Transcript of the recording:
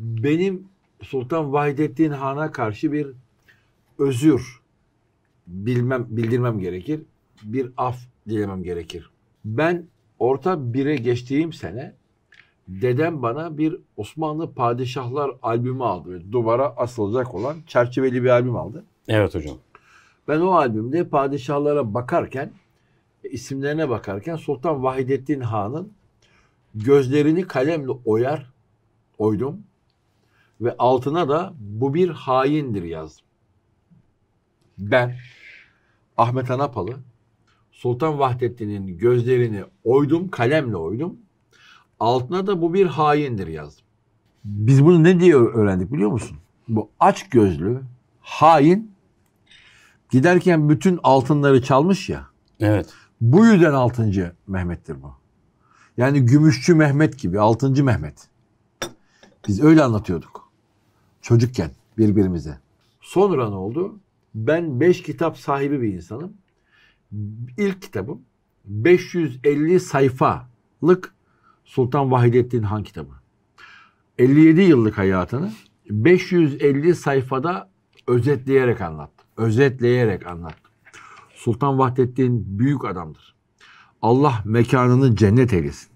benim Sultan Vahidettin Han'a karşı bir özür bilmem bildirmem gerekir. Bir af dilemem gerekir. Ben orta bire geçtiğim sene dedem bana bir Osmanlı Padişahlar albümü aldı. Duvara asılacak olan çerçeveli bir albüm aldı. Evet hocam. Ben o albümde padişahlara bakarken, isimlerine bakarken Sultan Vahidettin Han'ın gözlerini kalemle oyar, oydum ve altına da bu bir haindir yazdım. Ben Ahmet Anapalı Sultan Vahdettin'in gözlerini oydum, kalemle oydum. Altına da bu bir haindir yazdım. Biz bunu ne diye öğrendik biliyor musun? Bu aç gözlü, hain giderken bütün altınları çalmış ya. Evet. Bu yüzden altıncı Mehmet'tir bu. Yani gümüşçü Mehmet gibi altıncı Mehmet. Biz öyle anlatıyorduk çocukken birbirimize. Sonra ne oldu? Ben 5 kitap sahibi bir insanım. İlk kitabım 550 sayfalık Sultan Vahidettin Han kitabı. 57 yıllık hayatını 550 sayfada özetleyerek anlattı. Özetleyerek anlattı. Sultan Vahdettin büyük adamdır. Allah mekanını cennet eylesin.